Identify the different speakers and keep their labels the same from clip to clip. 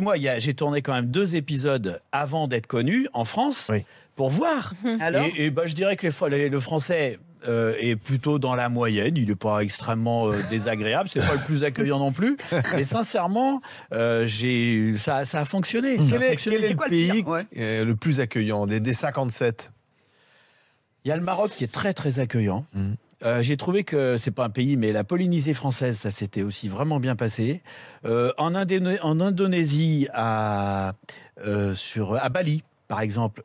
Speaker 1: moi, j'ai tourné quand même deux épisodes avant d'être connu en France pour voir. Mhm. et, bah, je dirais que les, le français euh, est plutôt dans la moyenne. Il n'est pas extrêmement euh, désagréable. C'est pas le plus accueillant non plus. Mais sincèrement, euh, j'ai ça, ça, a fonctionné. Quel, est, le pays le, plus accueillant des, des 57 Il y a le Maroc qui est très très accueillant. Mhm. Euh, j'ai trouvé que c'est pas un pays, mais la Polynésie française, ça s'était aussi vraiment bien passé. Euh, en, en, Indonésie, à, euh, sur, à Bali, par exemple,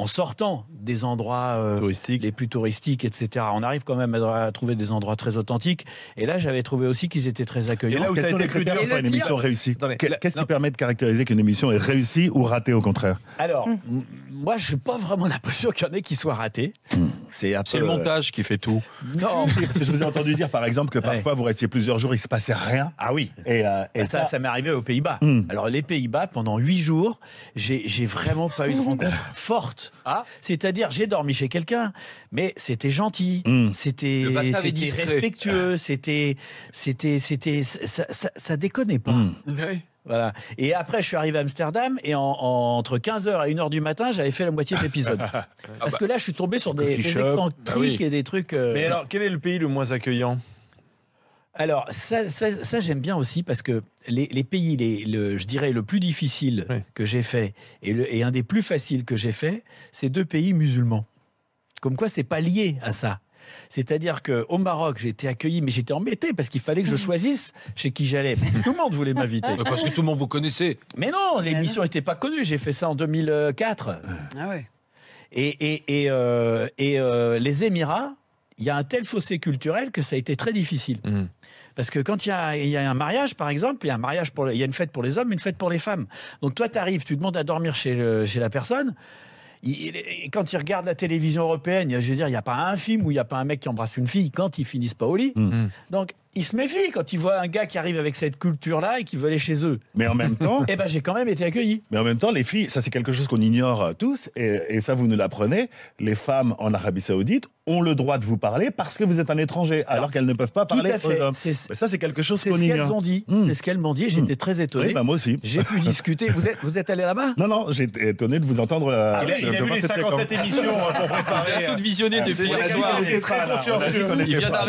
Speaker 1: en sortant des endroits euh, touristiques. les plus touristiques, etc. On arrive quand même à, trouver des endroits très authentiques. Et là, j'avais trouvé aussi qu'ils étaient très accueillants. Et là où une émission réussie
Speaker 2: Qu'est-ce qui permet de caractériser qu'une émission est réussie ou ratée au contraire
Speaker 1: Alors, moi, je n'ai pas vraiment l'impression qu'il y en ait qui soient ratés. Hmm. C'est le euh, montage qui fait tout. Non,
Speaker 2: parce que je vous ai entendu dire, par exemple, que parfois vous restiez plusieurs jours, il se passait rien. Ah oui. Et, euh, bah, ça, ça, m'est
Speaker 1: arrivé aux Pays-Bas. Hmm. Alors les Pays-Bas, pendant huit jours, j'ai vraiment pas eu de rencontre forte ah. C'est-à-dire, j'ai dormi chez quelqu'un, mais c'était gentil, hmm. c'était respectueux, c'était, c'était, ça, ça, pas. Hmm. Et après, je suis arrivé à Amsterdam et entre 15h et 1h du matin, j'avais fait la moitié de l'épisode. Ah Parce bah. que là, je suis tombé sur des, excentriques ah et des trucs. Euh, mais alors, quel est le pays le moins accueillant alors, ça, ça, j'aime bien aussi parce que les, pays, je dirais, le plus difficile que j'ai fait et, un des plus faciles que j'ai fait, c'est deux pays musulmans. Comme quoi, c'est pas lié à ça. C'est-à-dire qu'au Maroc, j'ai été accueilli, mais j'étais embêté parce qu'il fallait que je mhm. choisisse chez qui j'allais. Tout le monde voulait m'inviter. Bah, parce que tout le monde vous connaissait. Mais non, l'émission n'était pas connue. J'ai fait ça en 2004. Ah ouais. Et, et, euh, euh, les Émirats, il y a un tel fossé culturel que ça a été très difficile. Mmh. Parce que quand il y, a, un mariage, par exemple, il y a, un mariage pour, il une fête pour les hommes, une fête pour les femmes. Donc toi, tu arrives, tu demandes à dormir chez, la personne. Il, quand ils regardent la télévision européenne, je veux dire, il n'y a pas un film où il n'y a pas un mec qui embrasse une fille quand ils finissent pas au lit. Mmh. Donc ils se méfient quand ils voient un gars qui arrive avec cette culture-là et qui veut aller chez eux. Mais en même temps. eh ben, j'ai quand même été accueilli.
Speaker 2: Mais en même temps, les filles, ça c'est quelque chose qu'on ignore euh, tous, et, ça vous nous l'apprenez, les femmes en Arabie Saoudite ont le droit de vous parler parce que vous êtes un étranger, alors, qu'elles ne peuvent pas parler aux hommes.
Speaker 1: Mais ça c'est quelque chose qu'on ignore. C'est ce qu'elles ont dit. Hmm. C'est ce qu'elles m'ont dit. J'étais hmm.
Speaker 2: très étonné. Bah, moi aussi. J'ai pu discuter. Vous êtes, vous êtes allé là-bas Non, non, j'étais étonné de vous entendre. Euh, ah il, a, a, vu les 57 émissions pour préparer. depuis hier soir.